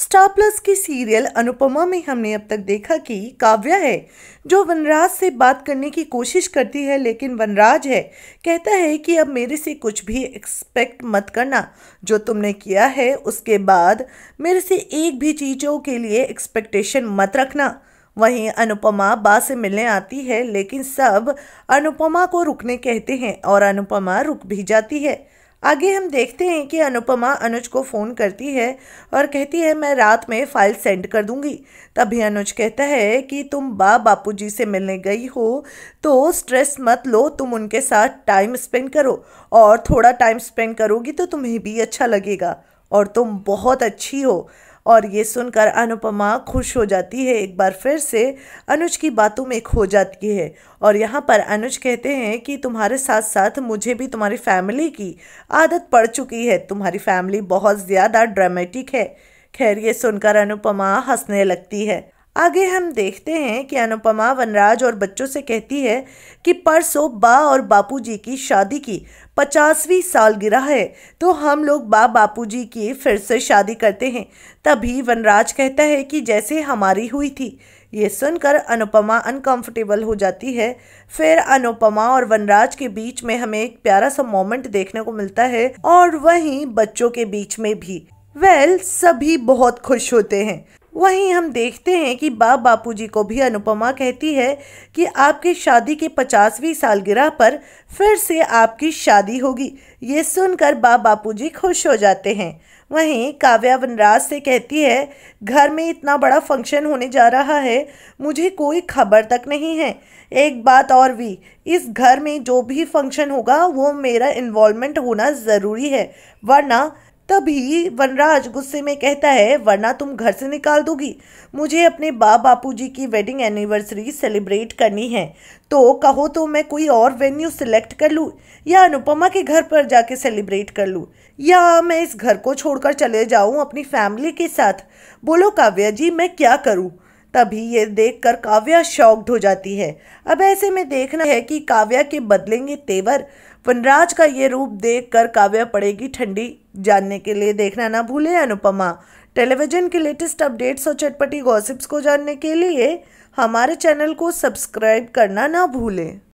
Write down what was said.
star Plus की serial Anupamaa में हमने अब तक देखा कि काव्या है जो वनराज से बात करने की कोशिश करती है लेकिन वनराज है कहता है कि अब मेरे से कुछ भी एक्सपेक्ट मत करना जो तुमने किया है उसके बाद मेरे से एक भी चीज़ों के लिए एक्सपेक्टेशन मत रखना वहीं अनुपमा बा से मिलने आती है लेकिन सब अनुपमा को रुकने कहते हैं और अनुपमा रुक भी जाती है आगे हम देखते हैं कि अनुपमा अनुज को फ़ोन करती है और कहती है मैं रात में फ़ाइल सेंड कर दूंगी तभी अनुज कहता है कि तुम बा बापूजी से मिलने गई हो तो स्ट्रेस मत लो तुम उनके साथ टाइम स्पेंड करो और थोड़ा टाइम स्पेंड करोगी तो तुम्हें भी अच्छा लगेगा और तुम बहुत अच्छी हो और ये सुनकर अनुपमा खुश हो जाती है एक बार फिर से अनुज की बातों में खो जाती है और यहाँ पर अनुज कहते हैं कि तुम्हारे साथ साथ मुझे भी तुम्हारी फैमिली की आदत पड़ चुकी है तुम्हारी फैमिली बहुत ज़्यादा ड्रामेटिक है खैर ये सुनकर अनुपमा हंसने लगती है आगे हम देखते हैं कि अनुपमा वनराज और बच्चों से कहती है कि परसों बा और बापूजी की शादी की पचासवीं सालगिरह है तो हम लोग बा बापूजी की फिर से शादी करते हैं तभी वनराज कहता है कि जैसे हमारी हुई थी ये सुनकर अनुपमा अनकंफर्टेबल हो जाती है फिर अनुपमा और वनराज के बीच में हमें एक प्यारा सा मोमेंट देखने को मिलता है और वहीं बच्चों के बीच में भी वेल well, सभी बहुत खुश होते हैं वहीं हम देखते हैं कि बाप बापूजी को भी अनुपमा कहती है कि आपकी शादी के पचासवीं सालगिरह पर फिर से आपकी शादी होगी ये सुनकर बाप बापूजी खुश हो जाते हैं वहीं काव्या वनराज से कहती है घर में इतना बड़ा फंक्शन होने जा रहा है मुझे कोई खबर तक नहीं है एक बात और भी इस घर में जो भी फंक्शन होगा वो मेरा इन्वॉलमेंट होना ज़रूरी है वरना तभी वनराज गुस्से में कहता है वरना तुम घर से निकाल दोगी मुझे अपने बा बापू जी की वेडिंग एनिवर्सरी सेलिब्रेट करनी है तो कहो तो मैं कोई और वेन्यू सिलेक्ट कर लूँ या अनुपमा के घर पर जाके सेलिब्रेट कर लूँ या मैं इस घर को छोड़कर चले जाऊँ अपनी फैमिली के साथ बोलो काव्या जी मैं क्या करूँ तभी ये देखकर काव्या शॉक्ड हो जाती है अब ऐसे में देखना है कि काव्या के बदलेंगे तेवर वनराज का ये रूप देखकर काव्या पड़ेगी ठंडी जानने के लिए देखना ना भूलें अनुपमा टेलीविज़न के लेटेस्ट अपडेट्स और चटपटी गॉसिप्स को जानने के लिए हमारे चैनल को सब्सक्राइब करना ना भूलें